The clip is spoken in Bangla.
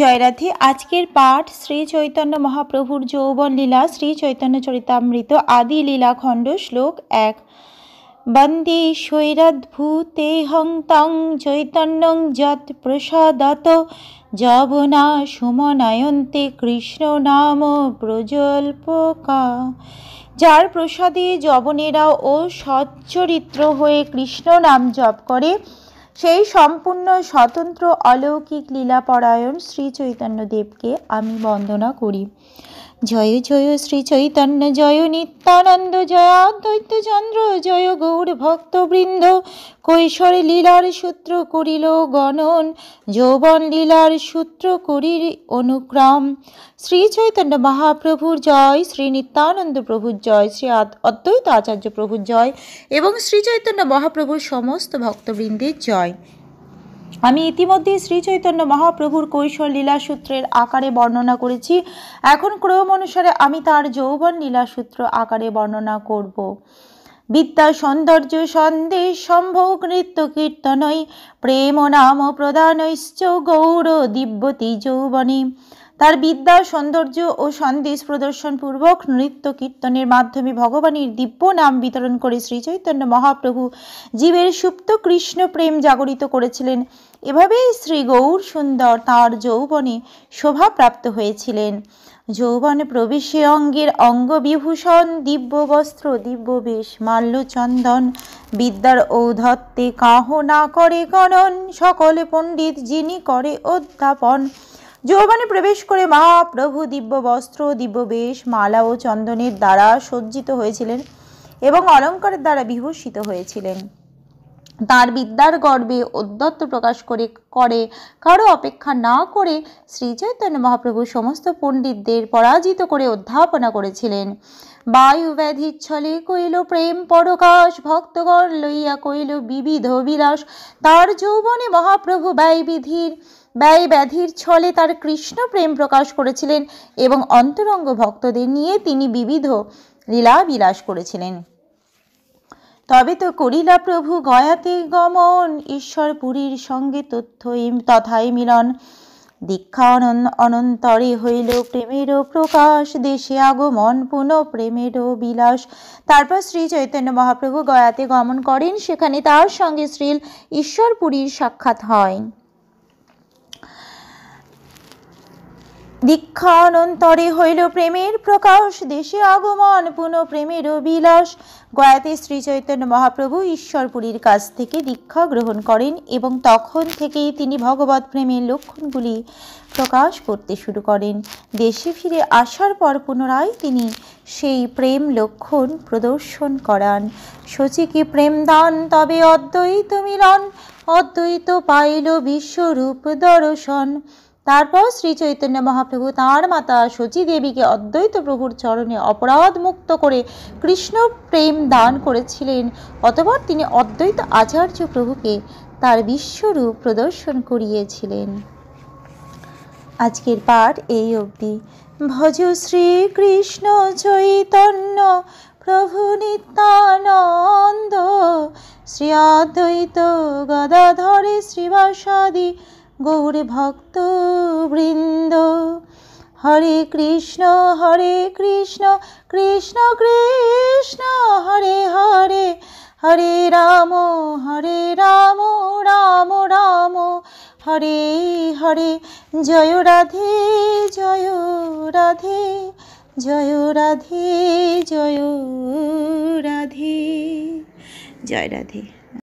জয়রাধি আজকের পাঠ শ্রী চৈতন্য মহাপ্রভুর যৌবন লীলা শ্রী চৈতন্য চরিতামৃত আদি লীলা খণ্ড শ্লোক এক বন্দি স্বৈরাদ্ভূতে হং তং চৈতন্যং যত প্রসাদত যবনা সুমনায়ন্তে কৃষ্ণ নাম প্রজল্পকা যার প্রসাদে যবনেরা ও সচ্চরিত্র হয়ে কৃষ্ণ নাম জপ করে সেই সম্পূর্ণ স্বতন্ত্র অলৌকিক লীলাপরায়ণ শ্রী চৈতন্যদেবকে আমি বন্দনা করি জয় জয় শ্রী চৈতন্য জয় নিত্যানন্দ জয় অদ্বৈত চন্দ্র জয় গৌর ভক্তবৃন্দ কৈশোর লীলার সূত্র করিল গণন যৌবন লীলার সূত্র করির অনুক্রম শ্রী চৈতন্য মহাপ্রভুর জয় শ্রী নিত্যানন্দ প্রভুর জয় শ্রী অদ্বৈত আচার্য প্রভুর জয় এবং শ্রী চৈতন্য মহাপ্রভুর সমস্ত ভক্তবৃন্দের জয় আমি ইতিমধ্যেই শ্রী চৈতন্য মহাপ্রভুর কৈশোর লীলাসূত্রের আকারে বর্ণনা করেছি এখন ক্রম অনুসারে আমি তার যৌবন লীলাসূত্র আকারে বর্ণনা করব বিদ্যা সৌন্দর্য সন্দেশ সম্ভোগ নৃত্য কীর্তনই প্রেম নাম প্রধান গৌর দিব্যতি যৌবনী তার বিদ্যা সৌন্দর্য ও সন্দেশ প্রদর্শনপূর্বক নৃত্য কীর্তনের মাধ্যমে ভগবানের দিব্য নাম বিতরণ করে শ্রীচৈতন্য মহাপ্রভু জীবের সুপ্ত কৃষ্ণ প্রেম জাগরিত করেছিলেন এভাবেই শ্রী গৌর সুন্দর তাঁর যৌবনে শোভা প্রাপ্ত হয়েছিলেন যৌবনে প্রবেশে অঙ্গের অঙ্গবিভূষণ দিব্য বস্ত্র দিব্য বেশ মাল্যচন্দন বিদ্যার ঔধত্তে কাহ না করে গণন সকলে পণ্ডিত যিনি করে অধ্যাপন যৌবনে প্রবেশ করে মহাপ্রভু দিব্য বস্ত্র দিব্য বেশ মালা ও চন্দনের দ্বারা সজ্জিত হয়েছিলেন এবং অলঙ্কারের দ্বারা বিভূষিত হয়েছিলেন তার বিদ্যার গর্বে অদ্যত্ত প্রকাশ করে করে কারো অপেক্ষা না করে শ্রীচৈতন্য মহাপ্রভু সমস্ত পণ্ডিতদের পরাজিত করে অধ্যাপনা করেছিলেন বায়ু ব্যাধির ছলে কইল প্রেম পরকাশ ভক্তগণ লইয়া কইল বিবিধ বিলাস তার যৌবনে মহাপ্রভু ব্যয় বিধির ব্যয় ব্যাধির ছলে তার কৃষ্ণ প্রেম প্রকাশ করেছিলেন এবং অন্তরঙ্গ ভক্তদের নিয়ে তিনি বিবিধ লীলা বিলাস করেছিলেন তবে তো করিলা প্রভু গয়াতে গমন ঈশ্বর পুরীর সঙ্গে তথ্যই তথায় মিলন দীক্ষা অনন্তরে হইল প্রেমেরও প্রকাশ দেশে আগমন পুনঃ প্রেমেরও বিলাস তারপর শ্রী চৈতন্য মহাপ্রভু গয়াতে গমন করেন সেখানে তার সঙ্গে শ্রীল ঈশ্বরপুরীর সাক্ষাৎ হয় দীক্ষা অনন্তরে হইল প্রেমের প্রকাশ দেশে আগমন পুনঃ প্রেমের বিলাস গয়াতে শ্রী চৈতন্য মহাপ্রভু ঈশ্বরপুরীর কাছ থেকে দীক্ষা গ্রহণ করেন এবং তখন থেকেই তিনি ভগবত প্রেমের লক্ষণগুলি প্রকাশ করতে শুরু করেন দেশে ফিরে আসার পর পুনরায় তিনি সেই প্রেম লক্ষণ প্রদর্শন করান শচীকে প্রেম দান তবে অদ্বৈত মিলন অদ্বৈত পাইল বিশ্বরূপ দর্শন তারপর শ্রী চৈতন্য মহাপ্রভু তাঁর মাতা সচী দেবীকে অদ্বৈত প্রভুর চরণে অপরাধ মুক্ত করে কৃষ্ণ প্রেম দান করেছিলেন অতপর তিনি অদ্বৈত আচার্য প্রভুকে তার বিশ্বরূপ প্রদর্শন করিয়েছিলেন আজকের পাঠ এই অবধি ভজ শ্রী কৃষ্ণ চৈতন্য প্রভু নিত্যানন্দ শ্রী অদ্বৈত গদাধরে শ্রীবাসাদি গৌর ভক্ত বৃন্দ হরে কৃষ্ণ হরে কৃষ্ণ কৃষ্ণ কৃষ্ণ হরে হরে হরে রাম হরে রাম রাম রাম হরে হরে জয় রাধে জয় রাধে জয় রাধে জয় রাধে জয় রাধে